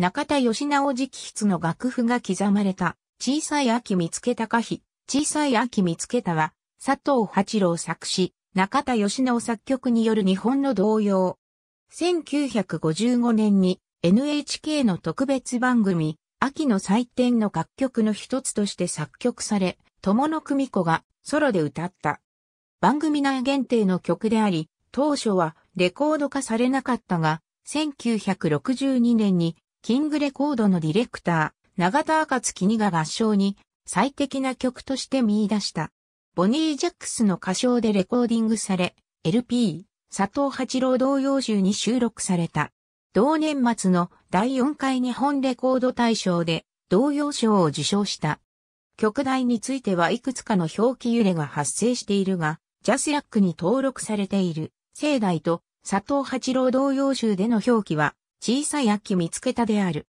中田義直直筆の楽譜が刻まれた、小さい秋見つけた歌碑、小さい秋見つけたは、佐藤八郎作詞、中田義直作曲による日本の童謡。1955年に NHK の特別番組、秋の祭典の楽曲の一つとして作曲され、友野久美子がソロで歌った。番組内限定の曲であり、当初はレコード化されなかったが、1962年にキングレコードのディレクター、永田暁にが合唱に最適な曲として見出した。ボニー・ジャックスの歌唱でレコーディングされ、LP、佐藤八郎同様集に収録された。同年末の第4回日本レコード大賞で同様賞を受賞した。曲題についてはいくつかの表記揺れが発生しているが、ジャスラックに登録されている、聖代と佐藤八郎同様集での表記は小さい秋見つけたである。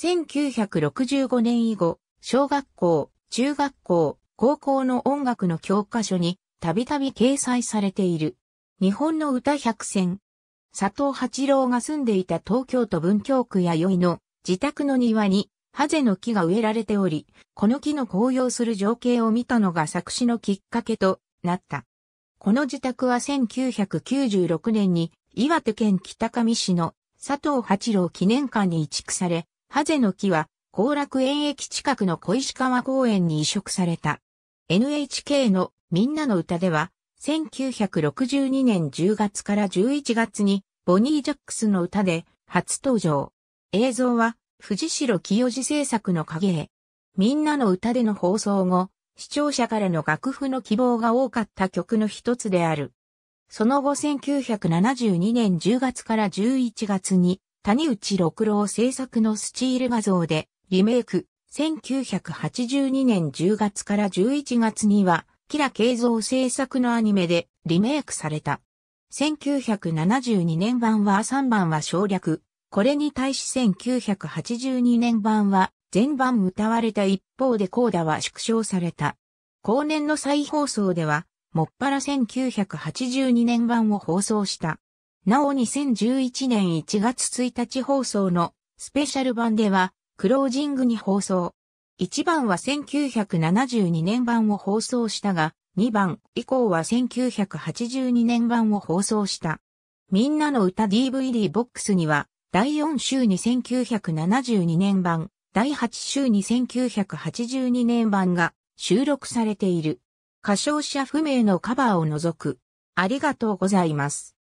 1965年以後、小学校、中学校、高校の音楽の教科書にたびたび掲載されている。日本の歌百選。佐藤八郎が住んでいた東京都文京区や宵の自宅の庭にハゼの木が植えられており、この木の紅葉する情景を見たのが作詞のきっかけとなった。この自宅は1996年に岩手県北上市の佐藤八郎記念館に移築され、ハゼの木は後楽園駅近くの小石川公園に移植された。NHK のみんなの歌では、1962年10月から11月に、ボニー・ジャックスの歌で初登場。映像は、藤代清治制作の影絵。みんなの歌での放送後、視聴者からの楽譜の希望が多かった曲の一つである。その後1972年10月から11月に、谷内六郎制作のスチール画像でリメイク、1982年10月から11月には、キラ慶三制作のアニメでリメイクされた。1972年版は3番は省略。これに対し1982年版は全版歌われた一方でコーダは縮小された。後年の再放送ではもっぱら1982年版を放送した。なお2011年1月1日放送のスペシャル版ではクロージングに放送。1番は1972年版を放送したが、2番以降は1982年版を放送した。みんなの歌 DVD ボックスには、第4週に1972年版、第8週に1982年版が収録されている。歌唱者不明のカバーを除く。ありがとうございます。